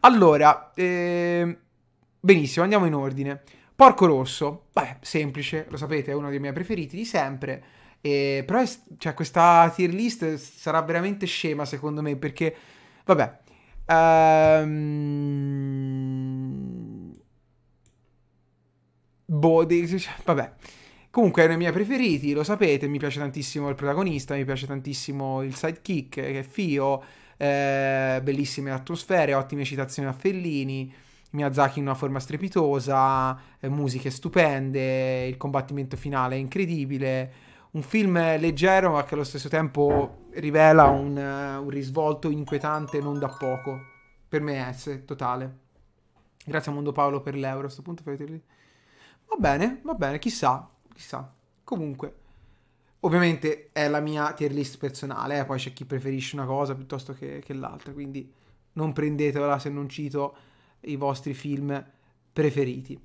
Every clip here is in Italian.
Allora, eh, benissimo, andiamo in ordine. Porco Rosso, beh, semplice, lo sapete, è uno dei miei preferiti di sempre. Eh, però è, cioè, questa tier list sarà veramente scema secondo me perché, vabbè. Um, boh, de, vabbè. Comunque è uno dei miei preferiti, lo sapete, mi piace tantissimo il protagonista, mi piace tantissimo il sidekick che è Fio eh, bellissime atmosfere, ottime citazioni a Fellini, Miyazaki in una forma strepitosa, eh, musiche stupende, il combattimento finale è incredibile. Un film leggero ma che allo stesso tempo rivela un, uh, un risvolto inquietante non da poco. Per me è S, totale. Grazie a Mondo Paolo per l'euro, a questo punto. Va bene, va bene, chissà, chissà. Comunque. Ovviamente è la mia tier list personale, eh? poi c'è chi preferisce una cosa piuttosto che, che l'altra, quindi non prendetela se non cito i vostri film preferiti.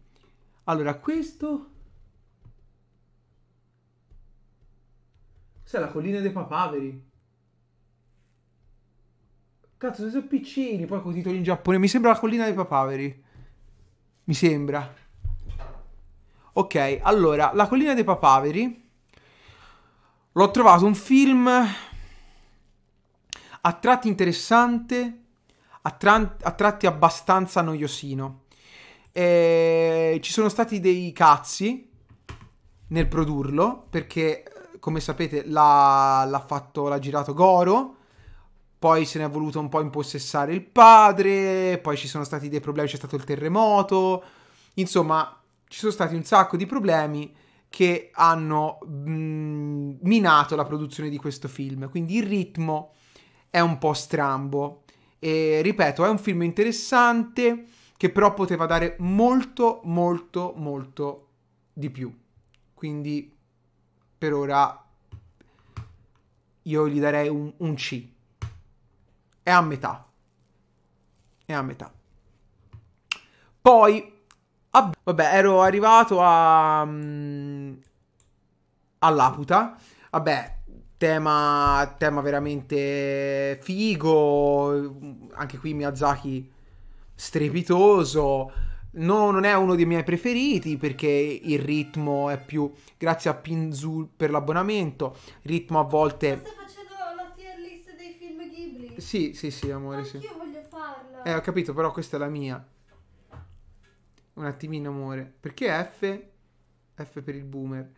Allora, questo... Questa è la collina dei papaveri? Cazzo, sono piccini, poi con titoli in Giappone. Mi sembra la collina dei papaveri. Mi sembra. Ok, allora, la collina dei papaveri L'ho trovato un film a tratti interessante, a, tra- a tratti abbastanza noiosino. E ci sono stati dei cazzi nel produrlo, perché eh, come sapete l'ha, l'ha, fatto, l'ha girato Goro, poi se ne è voluto un po' impossessare il padre, poi ci sono stati dei problemi, c'è stato il terremoto, insomma ci sono stati un sacco di problemi che hanno mh, mm, minato la produzione di questo film, quindi il ritmo è un po' strambo. E ripeto, è un film interessante che però poteva dare molto, molto, molto di più. Quindi per ora io gli darei un, un C. È a metà. È a metà. Poi, vabbè, ero arrivato a, mm, all'aputa. Vabbè, tema, tema veramente figo, anche qui Miyazaki strepitoso. No, non è uno dei miei preferiti perché il ritmo è più grazie a Pinzul per l'abbonamento. Ritmo a volte. Ma stai facendo Sì, sì, sì, amore, Anch'io sì. Io voglio farla. Eh, ho capito, però questa è la mia. Un attimino, amore. Perché F? F per il boomer.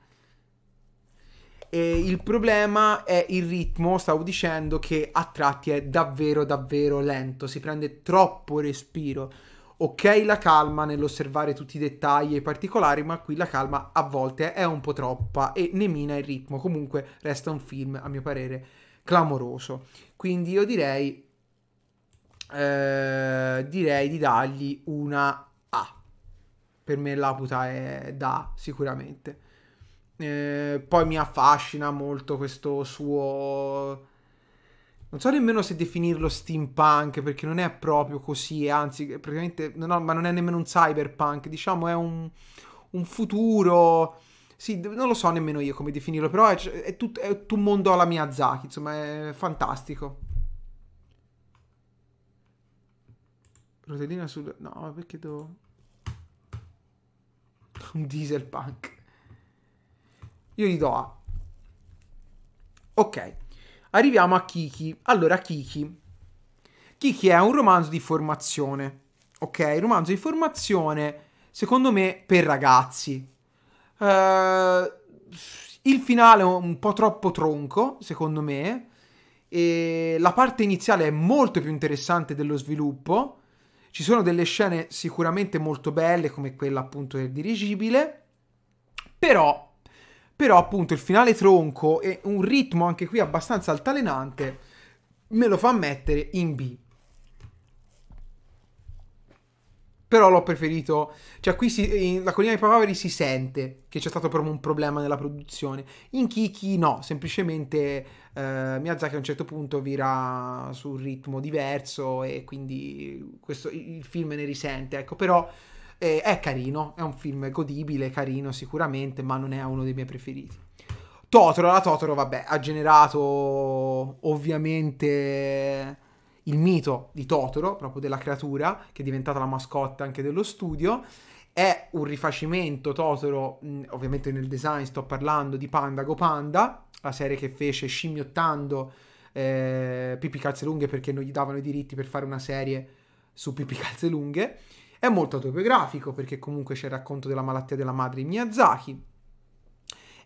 E il problema è il ritmo, stavo dicendo che a tratti è davvero davvero lento, si prende troppo respiro. Ok la calma nell'osservare tutti i dettagli e i particolari, ma qui la calma a volte è un po' troppa e ne mina il ritmo. Comunque resta un film, a mio parere, clamoroso. Quindi io direi, eh, direi di dargli una A. Per me l'aputa è da sicuramente. Eh, poi mi affascina molto questo suo... Non so nemmeno se definirlo steampunk perché non è proprio così, anzi, praticamente, non ho, ma non è nemmeno un cyberpunk, diciamo è un, un futuro... Sì, non lo so nemmeno io come definirlo, però è, è, tut, è tutto un mondo alla Miyazaki, insomma è fantastico. Rotellina sul... no, perché devo... Un diesel punk. Io gli do A. Ok, arriviamo a Kiki. Allora, Kiki. Kiki è un romanzo di formazione. Ok, romanzo di formazione, secondo me, per ragazzi. Uh, il finale è un po' troppo tronco, secondo me. E la parte iniziale è molto più interessante dello sviluppo. Ci sono delle scene sicuramente molto belle, come quella appunto del dirigibile, però però appunto il finale tronco e un ritmo anche qui abbastanza altalenante me lo fa mettere in B. Però l'ho preferito, cioè qui si, la collina dei papaveri si sente che c'è stato proprio un problema nella produzione. In Kiki no, semplicemente eh, Miyazaki a un certo punto vira su un ritmo diverso e quindi questo, il film ne risente, ecco, però eh, è carino, è un film godibile, carino sicuramente, ma non è uno dei miei preferiti. Totoro, la Totoro, vabbè, ha generato ovviamente il mito di Totoro, proprio della creatura, che è diventata la mascotte anche dello studio. È un rifacimento Totoro, mm, ovviamente nel design sto parlando di Panda Go Panda, la serie che fece scimmiottando eh, Pippi Calze Lunghe perché non gli davano i diritti per fare una serie su Pippi Calze Lunghe. È molto autobiografico perché comunque c'è il racconto della malattia della madre Miyazaki.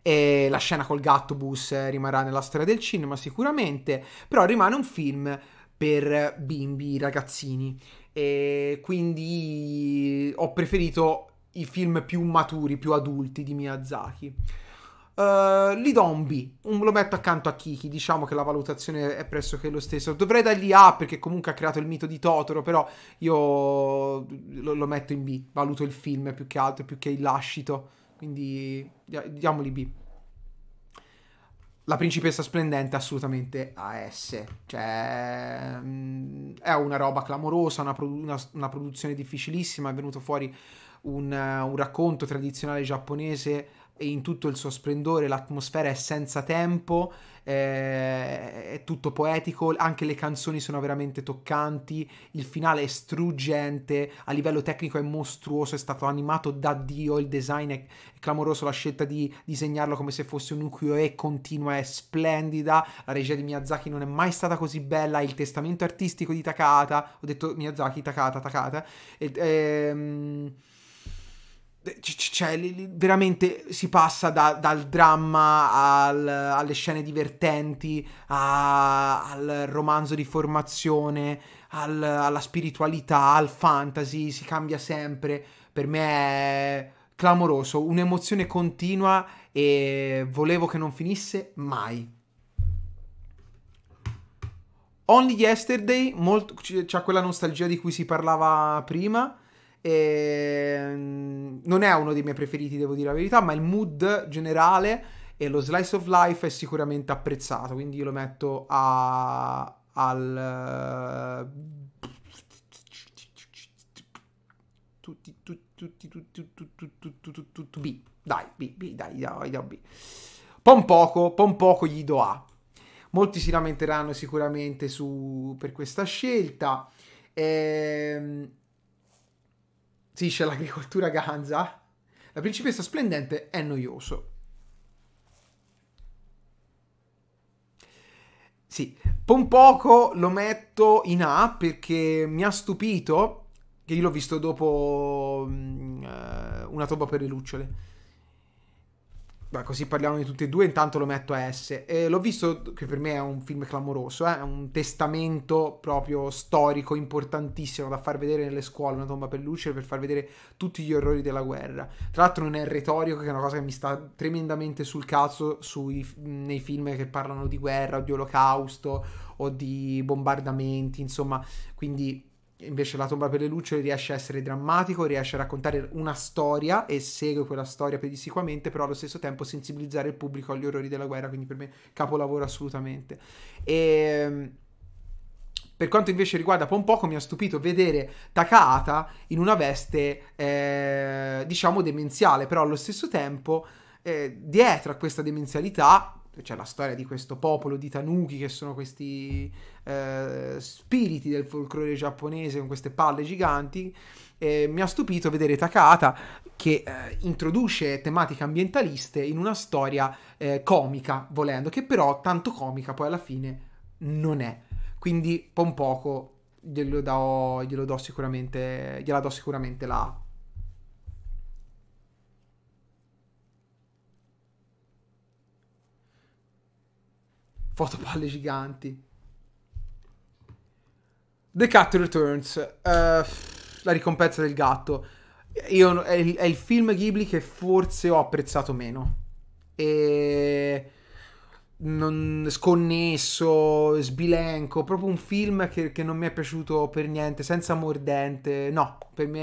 E la scena col gatto bus eh, rimarrà nella storia del cinema sicuramente, però rimane un film per bimbi, ragazzini. E quindi ho preferito i film più maturi, più adulti di Miyazaki. Uh, eh, gli do un B, lo metto accanto a Kiki, diciamo che la valutazione è pressoché lo stesso. Dovrei dargli A perché comunque ha creato il mito di Totoro, però io lo, lo metto in B, valuto il film più che altro, più che il lascito, quindi diamogli B. La principessa splendente assolutamente AS, cioè mm, è una roba clamorosa, una, produ una, una produzione difficilissima, è venuto fuori un, un racconto tradizionale giapponese in tutto il suo splendore, l'atmosfera è senza tempo, eh, è tutto poetico, anche le canzoni sono veramente toccanti, il finale è struggente, a livello tecnico è mostruoso, è stato animato da Dio, il design è clamoroso, la scelta di disegnarlo come se fosse un ukiyo-e continua è splendida, la regia di Miyazaki non è mai stata così bella, il testamento artistico di Takata, ho detto Miyazaki, Takata, Takata, e, ehm cioè, veramente si passa da, dal dramma al, alle scene divertenti, a, al romanzo di formazione, al, alla spiritualità, al fantasy, si cambia sempre. Per me è clamoroso, un'emozione continua e volevo che non finisse mai. Only Yesterday, molto, c'ha quella nostalgia di cui si parlava prima e... Ehm, non è uno dei miei preferiti, devo dire la verità, ma il mood generale e lo slice of life è sicuramente apprezzato, quindi io lo metto a... al... Tutti, tutti, tutti, tutti, tutti, tutti, tutti, B. Dai, B, B, dai, dai, dai, B. Pon poco, pon poco gli do A. Molti si lamenteranno sicuramente su... per questa scelta. Ehm sì, c'è l'agricoltura ganza. La principessa splendente è noioso. Sì, Pompoco lo metto in A perché mi ha stupito che io l'ho visto dopo uh, una tomba per le lucciole. Beh, così parliamo di tutti e due, intanto lo metto a S. Eh, l'ho visto, che per me è un film clamoroso, eh? è un testamento proprio storico, importantissimo da far vedere nelle scuole, una tomba per luce, per far vedere tutti gli orrori della guerra. Tra l'altro non è retorico, che è una cosa che mi sta tremendamente sul cazzo sui, nei film che parlano di guerra, o di olocausto, o di bombardamenti, insomma, quindi Invece la tomba per le lucciole riesce a essere drammatico, riesce a raccontare una storia e segue quella storia pedissequamente, però allo stesso tempo sensibilizzare il pubblico agli orrori della guerra, quindi per me capolavoro assolutamente. E... Ehm, per quanto invece riguarda Pompoco, mi ha stupito vedere Takahata in una veste, eh, diciamo, demenziale, però allo stesso tempo, eh, dietro a questa demenzialità c'è la storia di questo popolo di tanuki che sono questi eh, spiriti del folklore giapponese con queste palle giganti. Eh, mi ha stupito vedere Takata che eh, introduce tematiche ambientaliste in una storia eh, comica, volendo, che però tanto comica poi alla fine non è. Quindi, po' poco glielo do, glielo do sicuramente, gliela do sicuramente la Fotopalle giganti. The Cat Returns. Uh, la ricompensa del gatto. Io, è, il, è il film Ghibli che forse ho apprezzato meno. E non, sconnesso, sbilenco, proprio un film che, che, non mi è piaciuto per niente, senza mordente. No, per me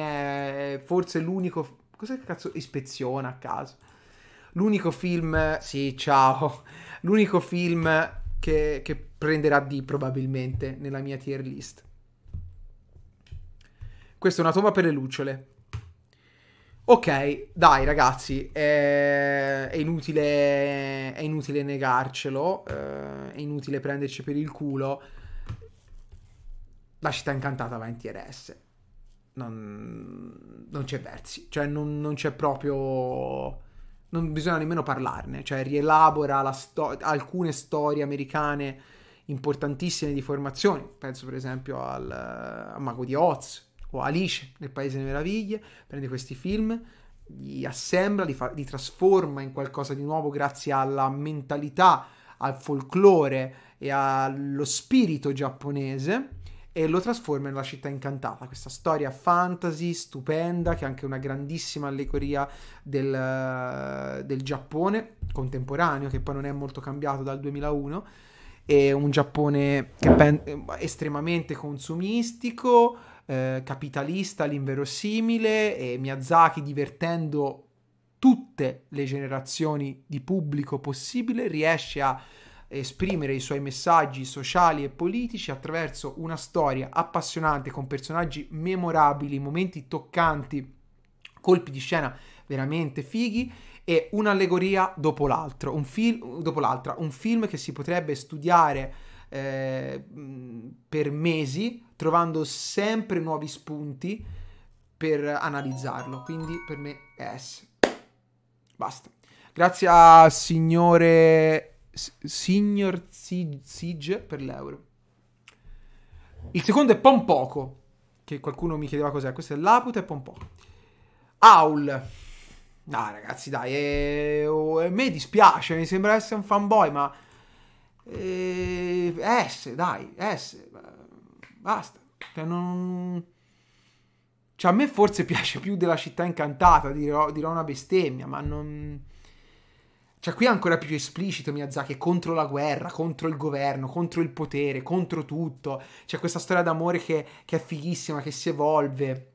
è forse l'unico... Cos'è che cazzo? Ispeziona a caso. L'unico film... Sì, ciao. L'unico film che, che prenderà D probabilmente nella mia tier list. Questa è una tomba per le lucciole. Ok, dai ragazzi, è, è, inutile, è inutile, negarcelo, eh, è inutile prenderci per il culo. La città incantata va in TRS. Non, non c'è versi, cioè non, non c'è proprio non bisogna nemmeno parlarne, cioè rielabora sto- alcune storie americane importantissime di formazione, penso per esempio al, al Mago di Oz o Alice nel Paese delle Meraviglie, prende questi film, li assembla, li, fa- li trasforma in qualcosa di nuovo grazie alla mentalità, al folklore e allo spirito giapponese e lo trasforma in una città incantata. Questa storia fantasy stupenda, che è anche una grandissima allegoria del, del Giappone contemporaneo, che poi non è molto cambiato dal 2001. È un Giappone è estremamente consumistico, eh, capitalista all'inverosimile, e Miyazaki divertendo tutte le generazioni di pubblico possibile riesce a esprimere i suoi messaggi sociali e politici attraverso una storia appassionante con personaggi memorabili, momenti toccanti, colpi di scena veramente fighi e un'allegoria dopo, un fil- dopo l'altra, un film che si potrebbe studiare eh, per mesi trovando sempre nuovi spunti per analizzarlo, quindi per me è S. Basta. Grazie a signore Signor Siege per l'euro. Il secondo è Pompoco, che qualcuno mi chiedeva cos'è. Questo è Laputa e Pompoco. Aul. No, ragazzi, dai, eh, oh, a me dispiace, mi sembra essere un fanboy, ma... Eh, S, dai, S. Basta. Cioè, non... Cioè, a me forse piace più della città incantata, dirò, dirò una bestemmia, ma non cioè qui è ancora più esplicito Miyazaki, è contro la guerra, contro il governo, contro il potere, contro tutto. C'è questa storia d'amore che, che è fighissima, che si evolve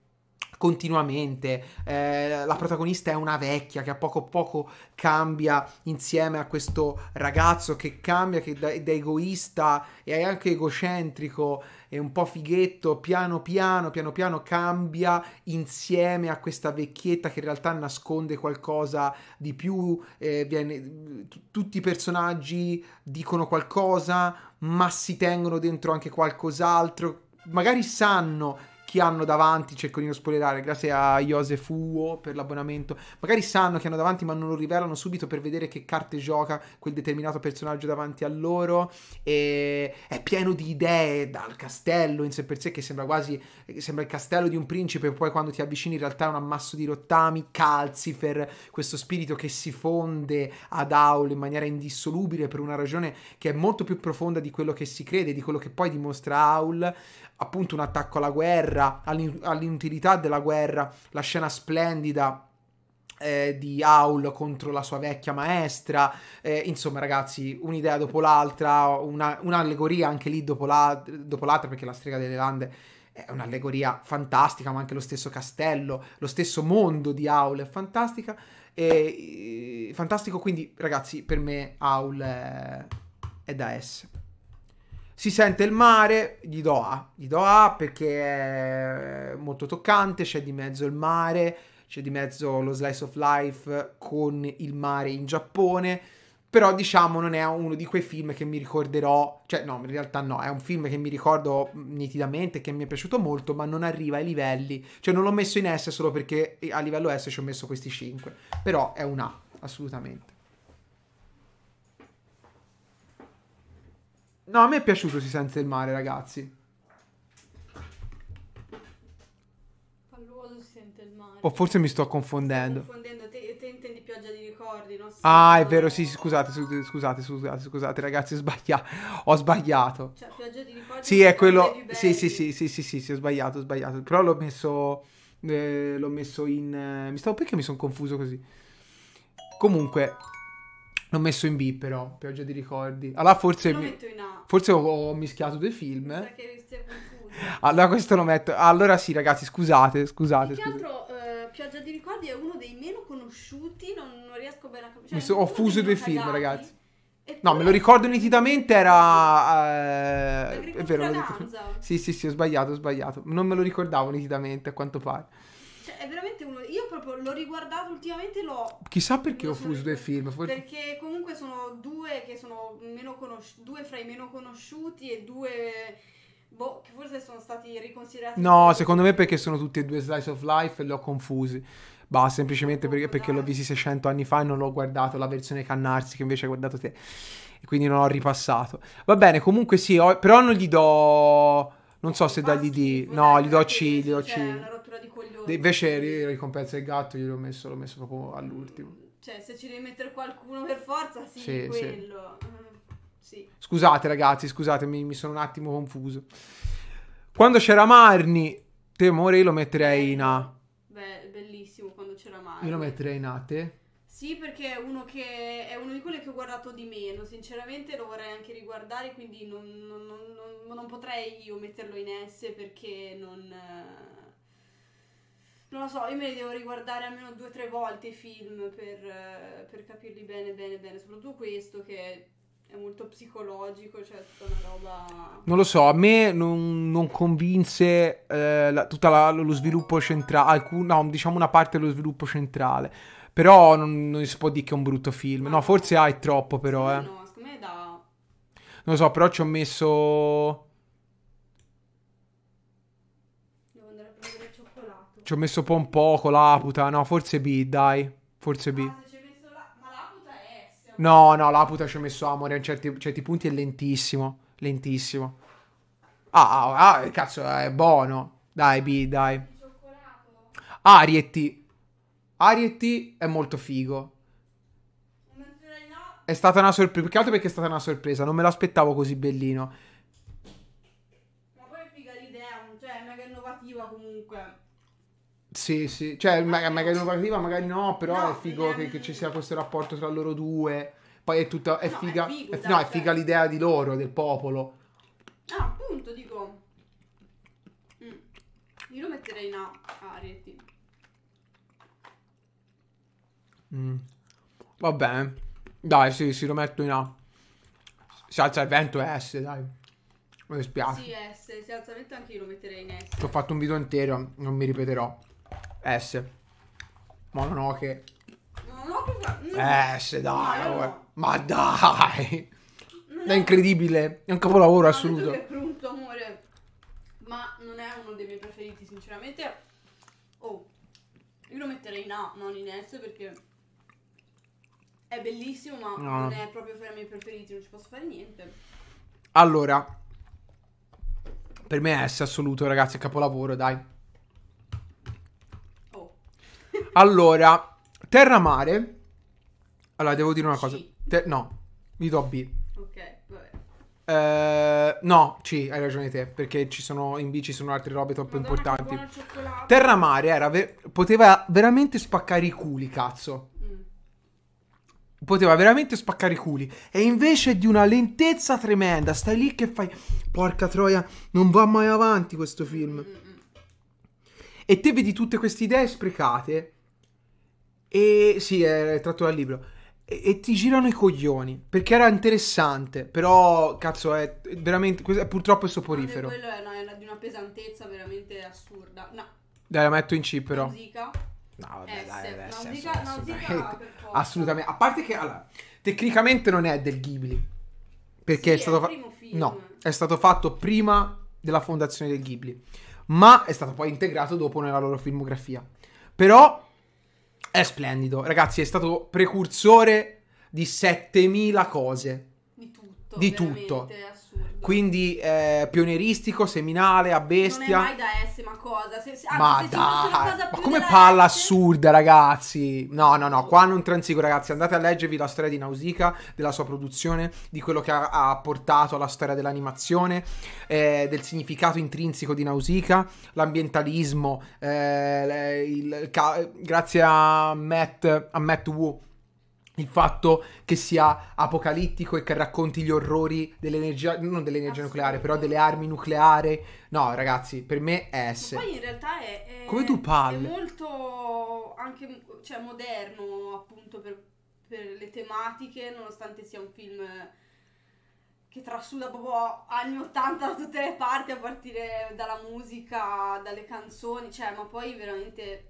continuamente. Eh, la protagonista è una vecchia che a poco a poco cambia insieme a questo ragazzo che cambia, che da, da egoista e anche egocentrico è un po' fighetto, piano piano, piano piano cambia insieme a questa vecchietta che in realtà nasconde qualcosa di più, eh, viene, tutti i personaggi dicono qualcosa, ma si tengono dentro anche qualcos'altro, magari sanno chi hanno davanti, cerco di non spoilerare, grazie a Josef Uo per l'abbonamento, magari sanno che hanno davanti ma non lo rivelano subito per vedere che carte gioca quel determinato personaggio davanti a loro, e è pieno di idee dal castello in sé per sé che sembra quasi, eh, sembra il castello di un principe, poi quando ti avvicini in realtà è un ammasso di rottami, calzi per questo spirito che si fonde ad Aul in maniera indissolubile per una ragione che è molto più profonda di quello che si crede, di quello che poi dimostra Aul, appunto un attacco alla guerra, guerra, all'in- all'inutilità della guerra, la scena splendida eh, di Aul contro la sua vecchia maestra, eh, insomma ragazzi, un'idea dopo l'altra, una, un'allegoria anche lì dopo, la, dopo, l'altra, perché la strega delle lande è un'allegoria fantastica, ma anche lo stesso castello, lo stesso mondo di Aul è fantastica, e, eh, fantastico, quindi ragazzi, per me Aul è, è da essere. Si sente il mare, gli do A, gli do A perché è molto toccante, c'è di mezzo il mare, c'è di mezzo lo slice of life con il mare in Giappone, però diciamo non è uno di quei film che mi ricorderò, cioè no, in realtà no, è un film che mi ricordo nitidamente, che mi è piaciuto molto, ma non arriva ai livelli, cioè non l'ho messo in S solo perché a livello S ci ho messo questi 5, però è un A, assolutamente. No, a me è piaciuto Si sente il mare, ragazzi. Palloso si sente il mare. O oh, forse mi sto confondendo. Sto confondendo, te, te, intendi pioggia di ricordi, no? Sì, ah, è vero, sì, scusate, scusate, scusate, scusate, ragazzi, ho sbagliato. Ho sbagliato. Cioè, pioggia di ricordi. Sì, è quello... Sì, sì, sì, sì, sì, sì, sì, ho sbagliato, ho sbagliato. Però l'ho messo... Eh, l'ho messo in... Eh, mi stavo... Perché mi sono confuso così? Comunque, L'ho messo in B però, pioggia di ricordi. Allora forse... Mi... metto in A. Forse ho, ho, mischiato due film. Perché Allora questo lo metto... Allora sì ragazzi, scusate, scusate. Più che altro uh, pioggia di ricordi è uno dei meno conosciuti, non, non riesco bene a capire. Cioè, ho fuso due film cagati. ragazzi. Eppure... No, me lo ricordo nitidamente, era... Eh, è vero, detto. Sì, sì, sì, ho sbagliato, ho sbagliato. Non me lo ricordavo nitidamente, a quanto pare. Cioè, è veramente io proprio l'ho riguardato ultimamente, l'ho... Chissà perché ho fuso due film. Perché comunque sono due che sono meno conosciuti, due fra i meno conosciuti e due... Boh, che forse sono stati riconsiderati. No, secondo me perché sono tutti e due slice of life e li ho confusi. Bah, semplicemente perché, perché l'ho visto 600 anni fa e non l'ho guardato la versione Cannarsi che invece hai guardato te. E quindi non ho ripassato. Va bene, comunque sì, ho, però non gli do... Non so se dargli di... No, gli do C, gli do cioè, C rottura di coglioni. Invece ri- ricompensa il gatto io l'ho messo, l'ho messo proprio all'ultimo. Cioè, se ci devi mettere qualcuno per forza, sì, Sì, sì. quello. Eh, sì. Scusate ragazzi, scusatemi, mi sono un attimo confuso. Quando c'era Marni, temore, io lo metterei in A. Beh, bellissimo quando c'era Marni. Io lo metterei in A, te? Sì, perché è uno, che, è uno di quelli che ho guardato di meno, sinceramente lo vorrei anche riguardare, quindi non, non- non- non- non potrei io metterlo in S perché non, eh, non lo so, io me li devo riguardare almeno due o tre volte i film per, per, capirli bene, bene, bene. Soprattutto questo che è molto psicologico, cioè tutta una roba... Non lo so, a me non, non convinse eh, la, tutta la, lo sviluppo centrale, alcun, no, diciamo una parte dello sviluppo centrale. Però non, non si può dire che è un brutto film. No, forse hai troppo però, eh. No, secondo me è da... Non lo so, però ci ho messo... Ci ho messo po' un poco, l'aputa. No, forse B, dai. Forse B. Ah, No, no, l'aputa ci ho messo amore a certi, certi, punti è lentissimo. Lentissimo. Ah, ah, ah, cazzo, è buono. Dai, B, dai. Arietti. Arietti è molto figo. È stata una sorpresa. Più che altro perché è stata una sorpresa. Non me l'aspettavo così bellino. Ma poi è figa l'idea. Cioè, è mega innovativa comunque. Sì, sì, cioè magari non arriva, magari no, però no, è figo che, che, ci sia questo rapporto tra loro due. Poi è tutta, è no, figa, è figo, è, no, è cioè figa l'idea di loro, del popolo. Ah, appunto, dico. Mm. Io lo metterei in A, a Mm. Va bene. Dai, sì, sì, lo metto in A. Si alza il vento è S, dai. Mi dispiace. Sì, S, si alza il vento anche io lo metterei in S. Ci ho fatto un video intero, non mi ripeterò. S. Mononoke. Mononoke? No. S, dai. No. Ma dai. No. È incredibile. È un capolavoro assoluto. È pronto, amore. Ma non è uno dei miei preferiti, sinceramente. Oh. Io lo metterei in A, non in S, perché... È bellissimo, ma non è proprio fra i miei preferiti. Non ci posso fare niente. Allora. Per me è S assoluto, ragazzi. È capolavoro, dai. Allora, Terra Mare. Allora, devo dire una cosa. Te- no, mi do B. Ok, vabbè. Eh, no, sì, hai ragione te, perché ci sono, in B ci sono altre robe troppo Madonna, importanti. Terra Mare era poteva veramente spaccare i culi, cazzo. Mm. Poteva veramente spaccare i culi. E invece di una lentezza tremenda, stai lì che fai... Porca troia, non va mai avanti questo film. Mm, mm, mm. E te vedi tutte queste idee sprecate e sì, è tratto dal libro. E, e, ti girano i coglioni perché era interessante, però cazzo è veramente è purtroppo è soporifero. Quello è, no, è di una pesantezza veramente assurda. No. Dai, la metto in C però. Musica. No, vabbè, S. dai, eh, dai, S, musica, assolutamente. assolutamente. A parte che allora, tecnicamente non è del Ghibli. Perché sì, è stato fatto No, è stato fatto prima della fondazione del Ghibli, ma è stato poi integrato dopo nella loro filmografia. Però è splendido, ragazzi, è stato precursore di 7000 cose. Di tutto. Di tutto. Assurdo. Quindi eh, pionieristico, seminale, a bestia. Non è mai da S, qualcosa. Se, se, ma anzi, dai, ma come palla assurda, ragazzi. No, no, no, qua non transigo, ragazzi. Andate a leggervi la storia di Nausicaa, della sua produzione, di quello che ha, ha portato alla storia dell'animazione, eh, del significato intrinseco di Nausicaa, l'ambientalismo. Eh, il, il, il, grazie a Matt, a Matt Wu il fatto che sia apocalittico e che racconti gli orrori dell'energia, non dell'energia nucleare, però delle armi nucleari. No, ragazzi, per me è S. Ma poi in realtà è, è, Come tu parli? È molto anche cioè, moderno, appunto, per, per le tematiche, nonostante sia un film che trasuda proprio anni 80 da tutte le parti, a partire dalla musica, dalle canzoni, cioè, ma poi veramente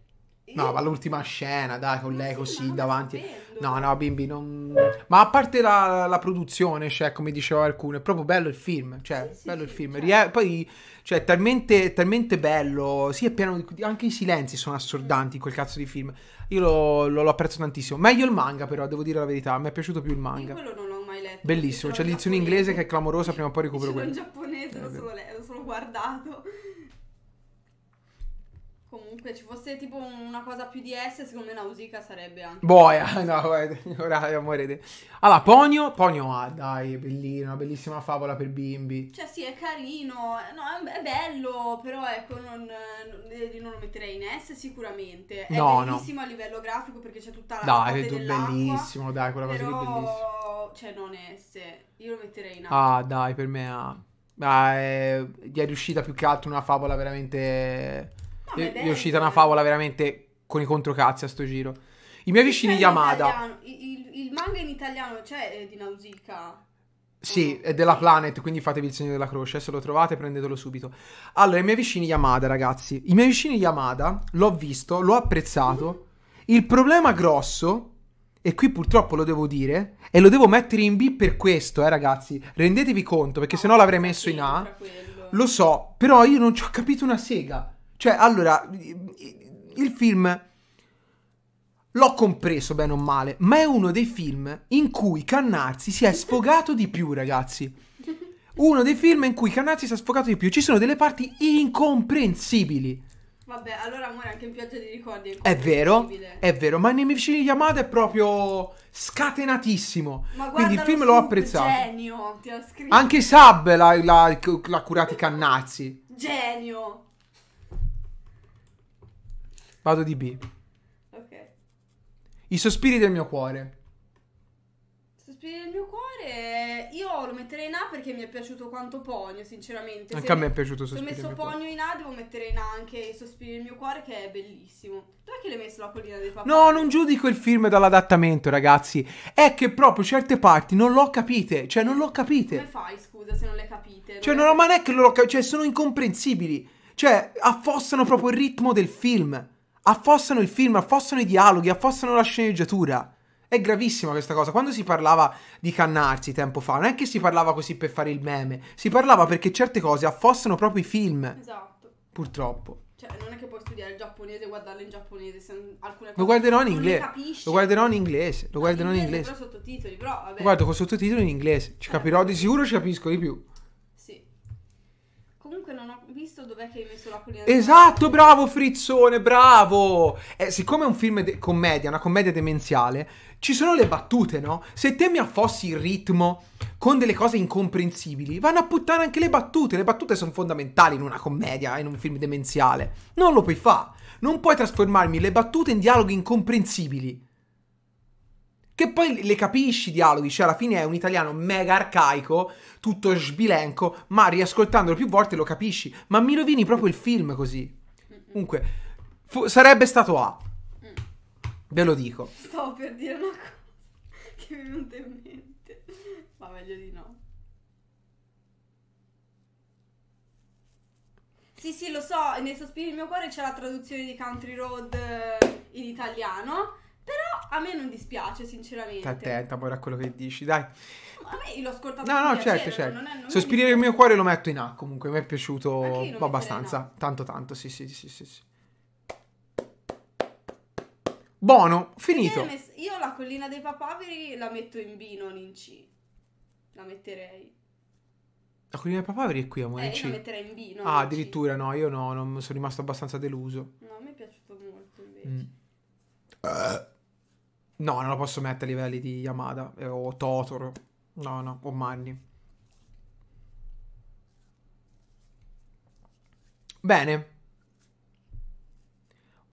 No, ma l'ultima scena, dai, con lei così davanti. No, no, bimbi, non... Ma a parte la, la produzione, cioè, come diceva qualcuno, è proprio bello il film. Cioè, sì, bello sì, il film. Cioè. Poi, cioè, talmente, talmente bello. Sì, è pieno... di... Anche i silenzi sono assordanti in quel cazzo di film. Io lo, lo, lo, apprezzo tantissimo. Meglio il manga, però, devo dire la verità. Mi è piaciuto più il manga. Io quello non l'ho mai letto. Bellissimo. C'è l'edizione inglese che è clamorosa, prima o poi recupero quello. in giapponese, lo sono, le- lo sono guardato. Comunque, ci fosse tipo una cosa più di S, secondo me Nausica sarebbe anche. Boia, no, guarda, ora amore. Allora, Ponio, Ponio ah, dai, è bellino, una bellissima favola per bimbi. Cioè, sì, è carino, eh, no, è bello, però ecco, non, eh, non lo metterei in S sicuramente. È no, bellissimo no. a livello grafico perché c'è tutta la Dai, è bellissimo, dai, quella cosa che è bellissima. Cioè, non S, io lo metterei in A. Ah, dai, per me A. Ah, è... è riuscita più che altro una favola veramente No, è, è, uscita una favola veramente con i controcazzi a sto giro. I miei vicini Yamada. Amada. Il, il, manga in italiano c'è eh, di Nausicaa. Sì, è della Planet, quindi fatevi il segno della croce. Se lo trovate, prendetelo subito. Allora, i miei vicini Yamada, ragazzi. I miei vicini Yamada l'ho visto, l'ho apprezzato. Il problema grosso, e qui purtroppo lo devo dire, e lo devo mettere in B per questo, eh, ragazzi. Rendetevi conto, perché no, se no l'avrei messo in A. Lo so, però io non ci ho capito una sega. Cioè, allora, il film l'ho compreso bene o male, ma è uno dei film in cui Cannarsi si è sfogato di più, ragazzi. Uno dei film in cui Cannarsi si è sfogato di più. Ci sono delle parti incomprensibili. Vabbè, allora amore, anche in pioggia di ricordi. È, è vero, è vero, ma nei miei di Yamada è proprio scatenatissimo. Quindi il film l'ho apprezzato. Genio, ti ho scritto. Anche Sab l'ha, curato l'ha curati Cannazzi. Genio. Vado di B. Ok. I sospiri del mio cuore. Sospiri del mio cuore. Io lo metterei in A perché mi è piaciuto quanto Ponio, sinceramente. Anche se a me è piaciuto Sospiri. Se ho messo Ponio in A, devo mettere in A anche i Sospiri del mio cuore, che è bellissimo. Dov'è che l'hai messo la collina dei papà? No, non giudico il film dall'adattamento, ragazzi. È che proprio certe parti non l'ho capite. Cioè, non l'ho capite. Come fai, scusa, se non le capite? Cioè, non, ho, non è che lo cap- Cioè, sono incomprensibili. Cioè, affossano proprio il ritmo del film affossano il film, affossano i dialoghi, affossano la sceneggiatura. È gravissima questa cosa. Quando si parlava di Cannarsi tempo fa, non è che si parlava così per fare il meme, si parlava perché certe cose affossano proprio i film. Esatto. Purtroppo. Cioè, non è che puoi studiare il giapponese e guardarlo in giapponese. alcune cose lo guarderò in inglese. Lo ah, guarderò in inglese. Lo guarderò in inglese. Però sottotitoli, però vabbè. Lo guardo con sottotitoli in inglese. Ci eh. capirò di sicuro, ci capisco di più. Sì. Comunque non ho visto dov'è che hai messo la collina Esatto, bravo Frizzone, bravo! Eh, siccome è un film de- commedia, una commedia demenziale, ci sono le battute, no? Se te mi affossi il ritmo con delle cose incomprensibili, vanno a puttare anche le battute. Le battute sono fondamentali in una commedia, in un film demenziale. Non lo puoi fare. Non puoi trasformarmi le battute in dialoghi incomprensibili. Che poi le capisci i dialoghi, cioè alla fine è un italiano mega arcaico, tutto sbilenco, ma riascoltandolo più volte lo capisci. Ma mi rovini proprio il film così. Comunque, fu- sarebbe stato A. Ve lo dico. Stavo per dire una cosa che mi è venuta in mente, ma meglio di no. Sì, sì, lo so, nei sospiri del mio cuore c'è la traduzione di Country Road eh, in italiano però a me non dispiace, sinceramente. Sta attenta poi a quello che dici, dai. Ma a me l'ho ascoltato. No, no, piacere, certo, certo. Sospirare il mio cuore lo metto in A, comunque mi è piaciuto abbastanza. Tanto, tanto, sì, sì, sì, sì. sì. Buono, finito. Mess- io la collina dei papaveri la metto in B, non in C. La metterei. La collina dei papaveri è qui, amore. Eh, in C. la metterei in B, no? Ah, addirittura C. no, io no, non sono rimasto abbastanza deluso. No, mi è piaciuto molto invece. Mm. Uh. No, non lo posso mettere a livelli di Yamada eh, o Totoro. No, no, o Manni. Bene.